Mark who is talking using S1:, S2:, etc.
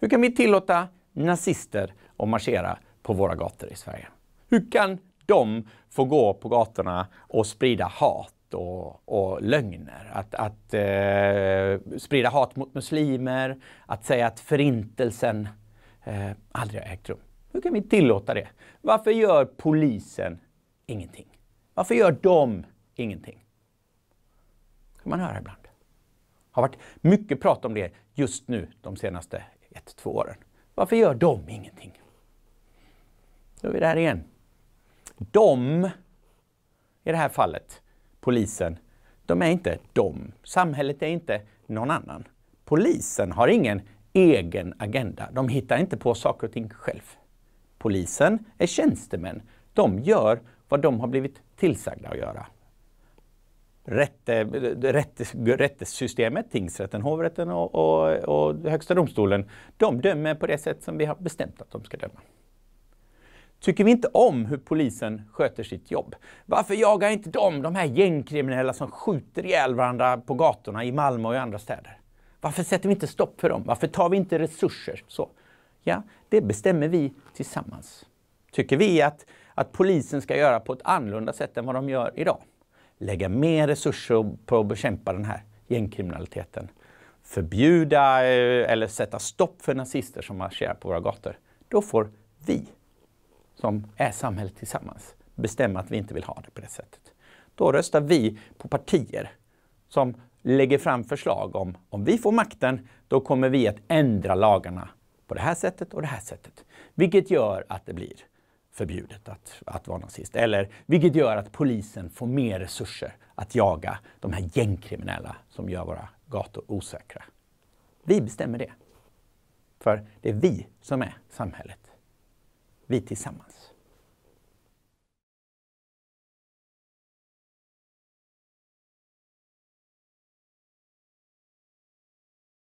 S1: Hur kan vi tillåta nazister att marschera på våra gator i Sverige? Hur kan de få gå på gatorna och sprida hat och, och, lögner. Att, att eh, sprida hat mot muslimer, att säga att förintelsen eh, aldrig har ägt rum. Hur kan vi tillåta det? Varför gör polisen ingenting? Varför gör de ingenting? Det kan man höra ibland. Det har varit mycket prat om det just nu de senaste ett, två åren. Varför gör de ingenting? Då är vi där igen. De, i det här fallet, polisen, de är inte de. Samhället är inte någon annan. Polisen har ingen egen agenda. De hittar inte på saker och ting själv. Polisen är tjänstemän. De gör vad de har blivit tillsagda att göra rätte, rättes, rättessystemet, tingsrätten, hovrätten och, och, och, Högsta domstolen, de dömer på det sätt som vi har bestämt att de ska döma. Tycker vi inte om hur polisen sköter sitt jobb? Varför jagar inte de de här gängkriminella som skjuter ihjäl varandra på gatorna i Malmö och i andra städer? Varför sätter vi inte stopp för dem? Varför tar vi inte resurser? Så. Ja, det bestämmer vi tillsammans. Tycker vi att, att polisen ska göra på ett annorlunda sätt än vad de gör idag? lägga mer resurser på att bekämpa den här gängkriminaliteten. Förbjuda eh, eller sätta stopp för nazister som marscherar på våra gator. Då får vi, som är samhället tillsammans, bestämma att vi inte vill ha det på det sättet. Då röstar vi på partier som lägger fram förslag om om vi får makten, då kommer vi att ändra lagarna på det här sättet och det här sättet. Vilket gör att det blir förbjudet att, att vara nazist. Eller, vilket gör att polisen får mer resurser att jaga de här gängkriminella som gör våra gator osäkra. Vi bestämmer det. För det är vi som är samhället. Vi tillsammans.